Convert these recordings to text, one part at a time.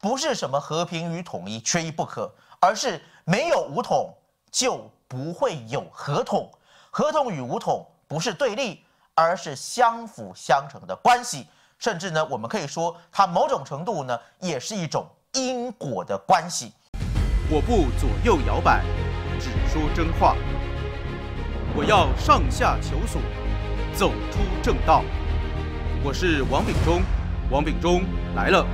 不是什么和平与统一缺一不可，而是没有武统就不会有合统，合统与武统不是对立，而是相辅相成的关系。甚至呢，我们可以说它某种程度呢也是一种因果的关系。我不左右摇摆，只说真话。我要上下求索，走出正道。我是王炳忠，王炳忠来了。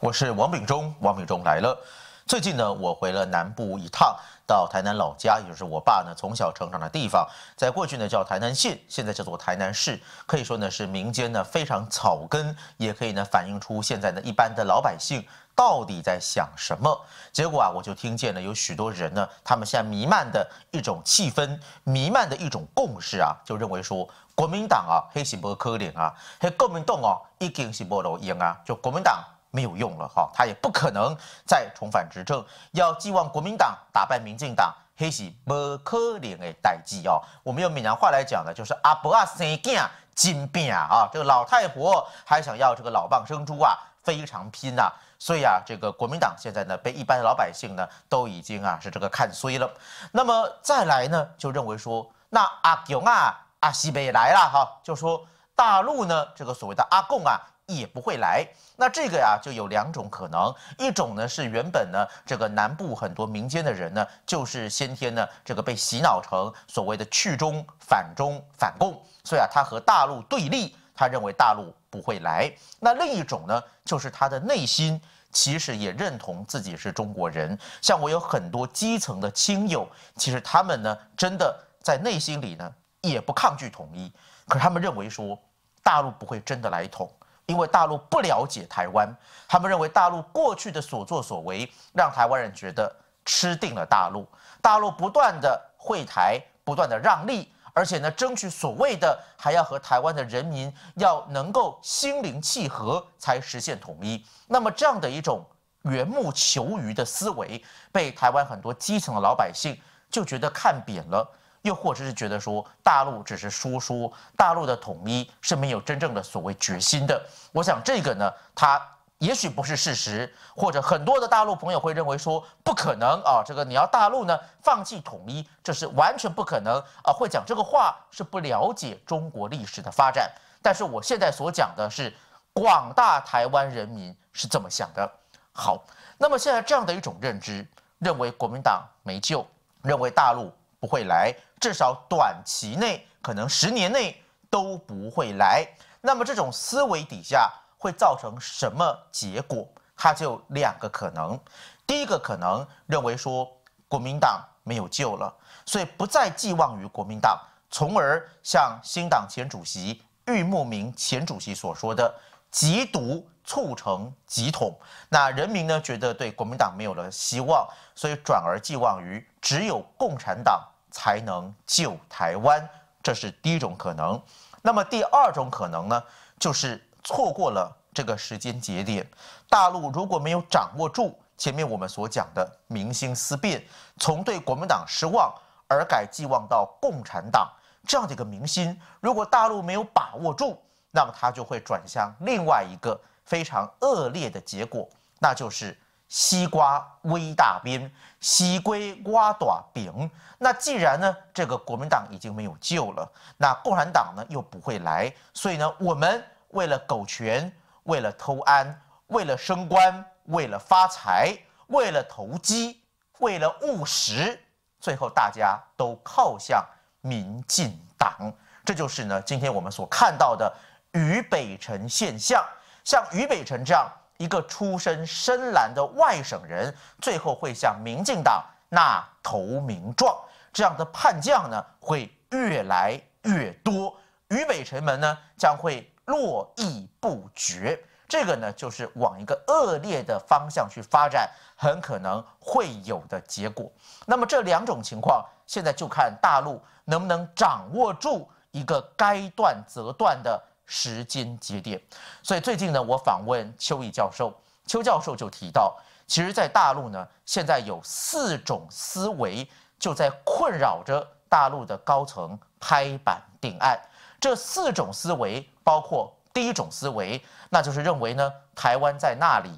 我是王炳忠，王炳忠来了。最近呢，我回了南部一趟，到台南老家，也就是我爸呢从小成长的地方。在过去呢叫台南县，现在叫做台南市。可以说呢是民间呢非常草根，也可以呢反映出现在呢一般的老百姓到底在想什么。结果啊，我就听见了有许多人呢，他们现在弥漫的一种气氛，弥漫的一种共识啊，就认为说国民党啊，黑是不可能啊，嘿，国民党哦，已经是无路用啊，就国民党。没有用了哈，他也不可能再重返执政。要寄望国民党打败民进党，黑是不可能的代际哦。我们用闽南话来讲呢，就是阿伯啊生囝金病啊，这个老太婆还想要这个老蚌生珠啊，非常拼呐。所以啊，这个国民党现在呢，被一般的老百姓呢，都已经啊是这个看衰了。那么再来呢，就认为说，那阿勇啊，阿西北来了哈，就说大陆呢，这个所谓的阿贡啊。也不会来。那这个呀，就有两种可能：一种呢是原本呢，这个南部很多民间的人呢，就是先天呢，这个被洗脑成所谓的去中、反中、反共，所以啊，他和大陆对立，他认为大陆不会来。那另一种呢，就是他的内心其实也认同自己是中国人。像我有很多基层的亲友，其实他们呢，真的在内心里呢，也不抗拒统一，可是他们认为说，大陆不会真的来统。因为大陆不了解台湾，他们认为大陆过去的所作所为让台湾人觉得吃定了大陆。大陆不断的会台，不断的让利，而且呢，争取所谓的还要和台湾的人民要能够心灵契合才实现统一。那么这样的一种缘木求鱼的思维，被台湾很多基层的老百姓就觉得看扁了。又或者是觉得说大陆只是说说，大陆的统一是没有真正的所谓决心的。我想这个呢，它也许不是事实，或者很多的大陆朋友会认为说不可能啊，这个你要大陆呢放弃统一，这是完全不可能啊。会讲这个话是不了解中国历史的发展。但是我现在所讲的是，广大台湾人民是这么想的。好，那么现在这样的一种认知，认为国民党没救，认为大陆不会来。至少短期内可能十年内都不会来。那么这种思维底下会造成什么结果？它就两个可能：第一个可能认为说国民党没有救了，所以不再寄望于国民党，从而像新党前主席郁慕明前主席所说的“极独促成极统”。那人民呢觉得对国民党没有了希望，所以转而寄望于只有共产党。才能救台湾，这是第一种可能。那么第二种可能呢？就是错过了这个时间节点，大陆如果没有掌握住前面我们所讲的民心思变，从对国民党失望而改寄望到共产党这样的一个民心，如果大陆没有把握住，那么它就会转向另外一个非常恶劣的结果，那就是。西瓜威大兵，西龟瓜爪饼。那既然呢，这个国民党已经没有救了，那共产党呢又不会来，所以呢，我们为了苟权，为了偷安，为了升官，为了发财，为了投机，为了务实，最后大家都靠向民进党。这就是呢，今天我们所看到的渝北城现象。像渝北城这样。一个出身深蓝的外省人，最后会向民进党纳投名状，这样的叛将呢会越来越多，渝北城门呢将会络绎不绝，这个呢就是往一个恶劣的方向去发展，很可能会有的结果。那么这两种情况，现在就看大陆能不能掌握住一个该断则断的。时间节点，所以最近呢，我访问邱毅教授，邱教授就提到，其实，在大陆呢，现在有四种思维就在困扰着大陆的高层拍板定案。这四种思维包括第一种思维，那就是认为呢，台湾在那里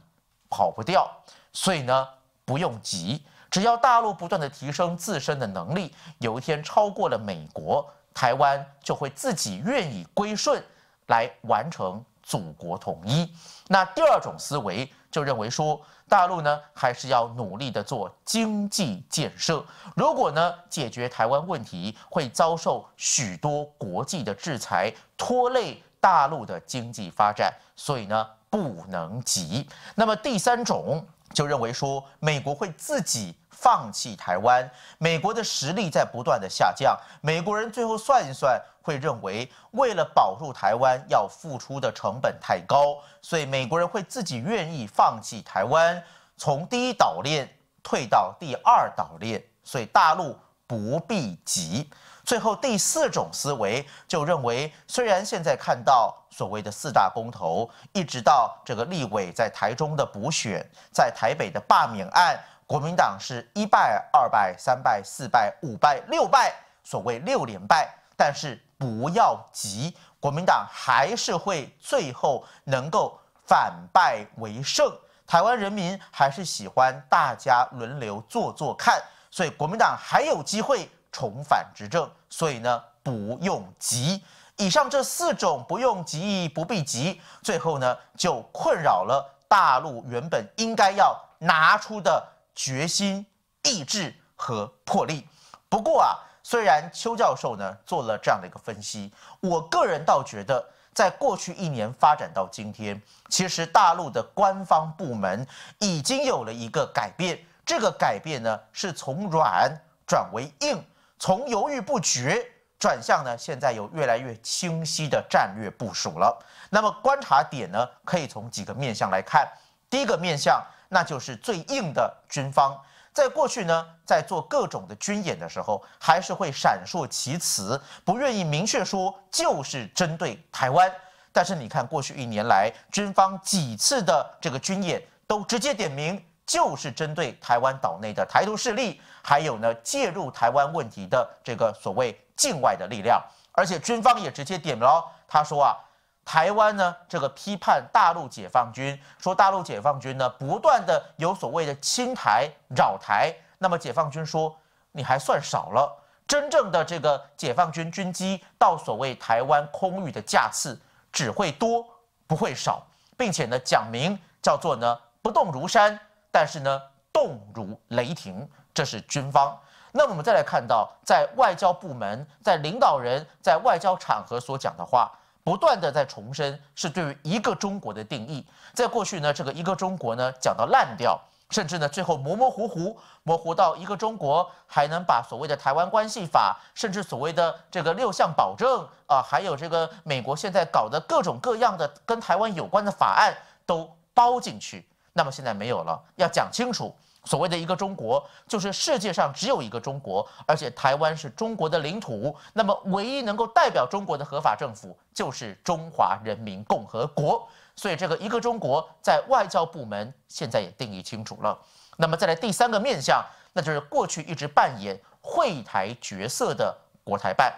跑不掉，所以呢，不用急，只要大陆不断的提升自身的能力，有一天超过了美国，台湾就会自己愿意归顺。来完成祖国统一。那第二种思维就认为说，大陆呢还是要努力的做经济建设。如果呢解决台湾问题，会遭受许多国际的制裁，拖累大陆的经济发展，所以呢不能急。那么第三种。就认为说，美国会自己放弃台湾，美国的实力在不断的下降，美国人最后算一算，会认为为了保住台湾，要付出的成本太高，所以美国人会自己愿意放弃台湾，从第一岛链退到第二岛链，所以大陆不必急。最后第四种思维就认为，虽然现在看到所谓的四大公投，一直到这个立委在台中的补选，在台北的罢免案，国民党是一败、二败、三败、四败、五败、六败，所谓六连败，但是不要急，国民党还是会最后能够反败为胜。台湾人民还是喜欢大家轮流做做看，所以国民党还有机会。重返执政，所以呢不用急。以上这四种不用急，不必急。最后呢就困扰了大陆原本应该要拿出的决心、意志和魄力。不过啊，虽然邱教授呢做了这样的一个分析，我个人倒觉得，在过去一年发展到今天，其实大陆的官方部门已经有了一个改变。这个改变呢是从软转为硬。从犹豫不决转向呢，现在有越来越清晰的战略部署了。那么观察点呢，可以从几个面向来看。第一个面向，那就是最硬的军方。在过去呢，在做各种的军演的时候，还是会闪烁其词，不愿意明确说就是针对台湾。但是你看，过去一年来，军方几次的这个军演都直接点名。就是针对台湾岛内的台独势力，还有呢介入台湾问题的这个所谓境外的力量，而且军方也直接点了，他说啊，台湾呢这个批判大陆解放军，说大陆解放军呢不断的有所谓的侵台扰台，那么解放军说你还算少了，真正的这个解放军军机到所谓台湾空域的架次只会多不会少，并且呢讲明叫做呢不动如山。但是呢，动如雷霆，这是军方。那么我们再来看到，在外交部门，在领导人，在外交场合所讲的话，不断的在重申是对于一个中国的定义。在过去呢，这个一个中国呢讲到烂掉，甚至呢最后模模糊糊，模糊到一个中国还能把所谓的台湾关系法，甚至所谓的这个六项保证啊，还有这个美国现在搞的各种各样的跟台湾有关的法案都包进去。那么现在没有了，要讲清楚所谓的一个中国，就是世界上只有一个中国，而且台湾是中国的领土。那么唯一能够代表中国的合法政府就是中华人民共和国。所以这个一个中国在外交部门现在也定义清楚了。那么再来第三个面向，那就是过去一直扮演会台角色的国台办，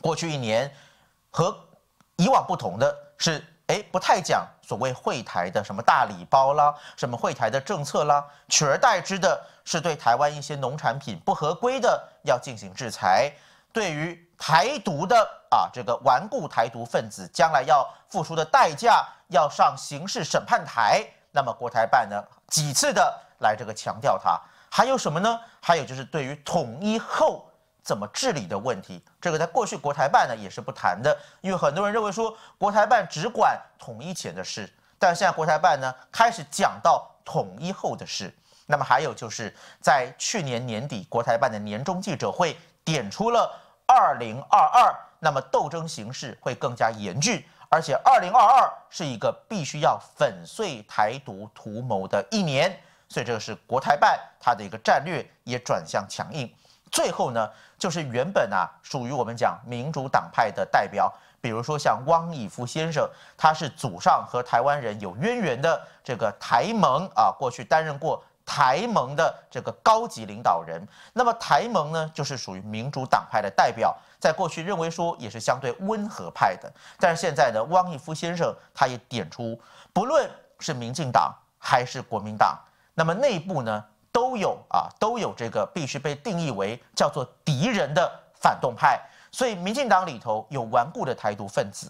过去一年和以往不同的是，哎，不太讲。所谓会台的什么大礼包啦，什么会台的政策啦，取而代之的是对台湾一些农产品不合规的要进行制裁，对于台独的啊这个顽固台独分子将来要付出的代价要上刑事审判台，那么国台办呢几次的来这个强调它，还有什么呢？还有就是对于统一后。怎么治理的问题，这个在过去国台办呢也是不谈的，因为很多人认为说国台办只管统一前的事，但现在国台办呢开始讲到统一后的事。那么还有就是在去年年底国台办的年终记者会点出了二零二二，那么斗争形势会更加严峻，而且二零二二是一个必须要粉碎台独图谋的一年，所以这个是国台办它的一个战略也转向强硬。最后呢。就是原本啊，属于我们讲民主党派的代表，比如说像汪毅夫先生，他是祖上和台湾人有渊源的这个台盟啊，过去担任过台盟的这个高级领导人。那么台盟呢，就是属于民主党派的代表，在过去认为说也是相对温和派的，但是现在呢，汪义夫先生他也点出，不论是民进党还是国民党，那么内部呢？都有啊，都有这个必须被定义为叫做敌人的反动派。所以，民进党里头有顽固的台独分子，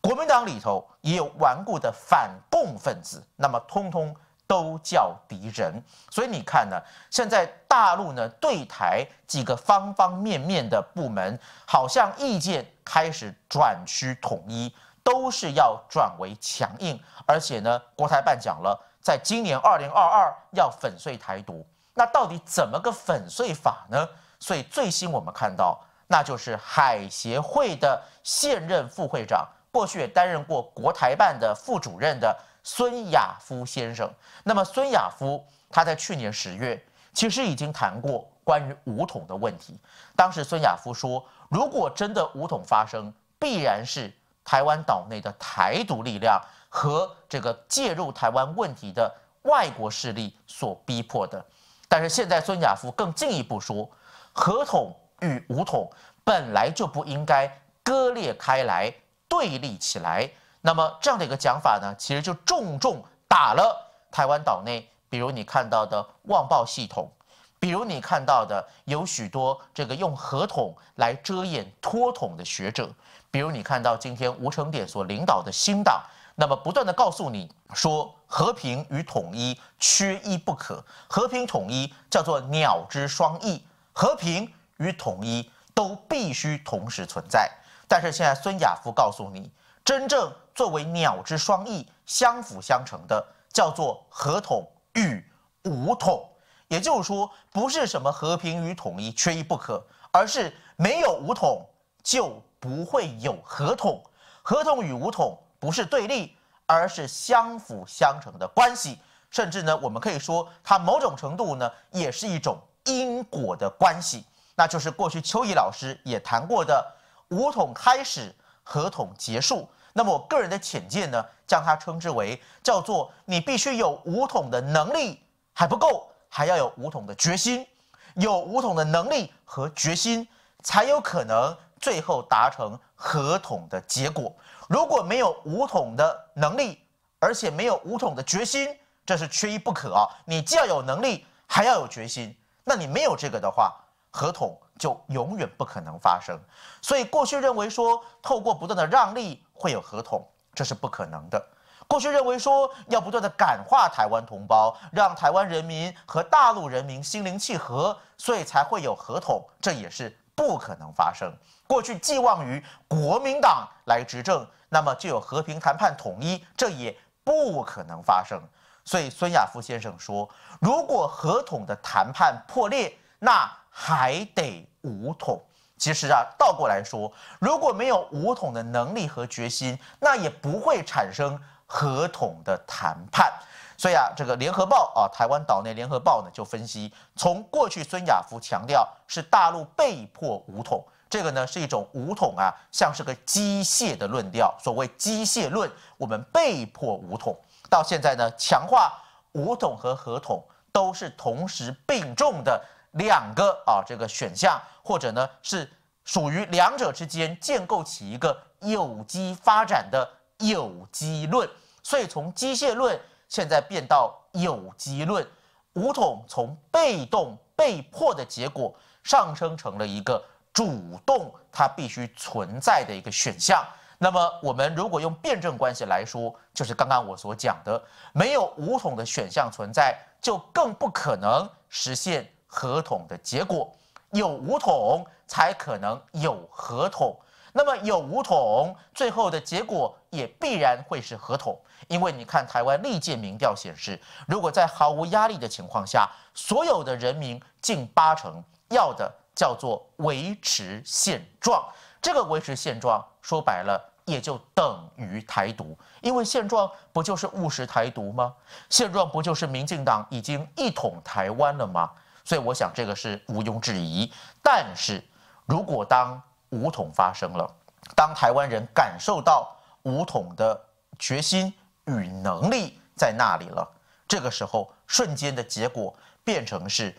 国民党里头也有顽固的反共分子，那么通通都叫敌人。所以你看呢，现在大陆呢对台几个方方面面的部门，好像意见开始转趋统一，都是要转为强硬，而且呢，国台办讲了。在今年二零二二要粉碎台独，那到底怎么个粉碎法呢？所以最新我们看到，那就是海协会的现任副会长，过去也担任过国台办的副主任的孙亚夫先生。那么孙亚夫他在去年十月其实已经谈过关于武统的问题。当时孙亚夫说，如果真的武统发生，必然是台湾岛内的台独力量。和这个介入台湾问题的外国势力所逼迫的，但是现在孙亚夫更进一步说，合统与武统本来就不应该割裂开来、对立起来。那么这样的一个讲法呢，其实就重重打了台湾岛内，比如你看到的旺报系统，比如你看到的有许多这个用合统来遮掩脱统的学者，比如你看到今天吴成典所领导的新党。那么不断的告诉你说，和平与统一缺一不可，和平统一叫做鸟之双翼，和平与统一都必须同时存在。但是现在孙亚夫告诉你，真正作为鸟之双翼相辅相成的，叫做和统与武统。也就是说，不是什么和平与统一缺一不可，而是没有武统就不会有合统，合统与武统。不是对立，而是相辅相成的关系。甚至呢，我们可以说，它某种程度呢，也是一种因果的关系。那就是过去秋毅老师也谈过的“五统开始，合统结束”。那么我个人的浅见呢，将它称之为叫做：你必须有五统的能力还不够，还要有五统的决心。有五统的能力和决心，才有可能。最后达成合同的结果，如果没有武统的能力，而且没有武统的决心，这是缺一不可啊！你既要有能力，还要有决心，那你没有这个的话，合同就永远不可能发生。所以过去认为说，透过不断的让利会有合同，这是不可能的。过去认为说，要不断的感化台湾同胞，让台湾人民和大陆人民心灵契合，所以才会有合同，这也是。不可能发生。过去寄望于国民党来执政，那么就有和平谈判统一，这也不可能发生。所以孙亚夫先生说，如果合统的谈判破裂，那还得武统。其实啊，倒过来说，如果没有武统的能力和决心，那也不会产生合统的谈判。所以啊，这个《联合报》啊，台湾岛内《联合报》呢就分析，从过去孙亚夫强调是大陆被迫武统，这个呢是一种武统啊，像是个机械的论调，所谓机械论，我们被迫武统，到现在呢强化武统和合统都是同时并重的两个啊这个选项，或者呢是属于两者之间建构起一个有机发展的有机论，所以从机械论。现在变到有机论，五统从被动被迫的结果上升成了一个主动，它必须存在的一个选项。那么，我们如果用辩证关系来说，就是刚刚我所讲的，没有五统的选项存在，就更不可能实现合同的结果；有五统才可能有合同，那么有五统，最后的结果也必然会是合同。因为你看，台湾历届民调显示，如果在毫无压力的情况下，所有的人民近八成要的叫做维持现状。这个维持现状，说白了也就等于台独，因为现状不就是务实台独吗？现状不就是民进党已经一统台湾了吗？所以我想这个是毋庸置疑。但是，如果当五统发生了，当台湾人感受到五统的决心，与能力在那里了，这个时候瞬间的结果变成是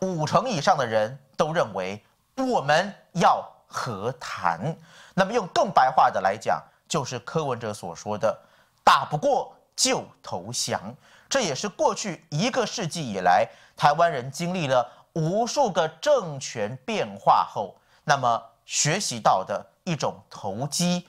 五成以上的人都认为我们要和谈。那么用更白话的来讲，就是柯文哲所说的“打不过就投降”。这也是过去一个世纪以来台湾人经历了无数个政权变化后，那么学习到的一种投机。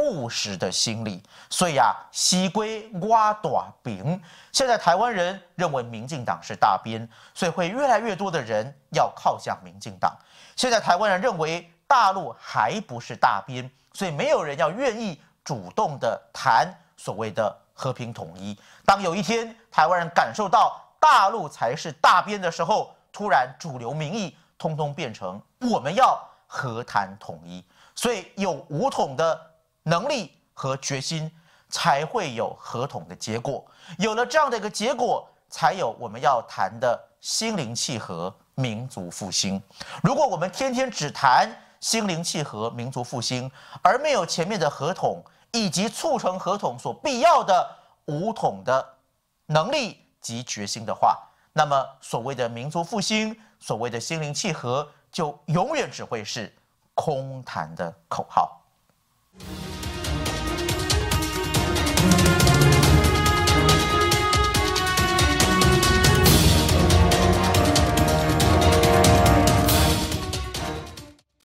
务实的心理，所以啊，西归瓜大饼。现在台湾人认为民进党是大边，所以会越来越多的人要靠向民进党。现在台湾人认为大陆还不是大边，所以没有人要愿意主动的谈所谓的和平统一。当有一天台湾人感受到大陆才是大边的时候，突然主流民意通通变成我们要和谈统一。所以有五统的。能力和决心，才会有合同的结果。有了这样的一个结果，才有我们要谈的心灵契合、民族复兴。如果我们天天只谈心灵契合、民族复兴，而没有前面的合同以及促成合同所必要的五统的能力及决心的话，那么所谓的民族复兴、所谓的心灵契合，就永远只会是空谈的口号。Thank you.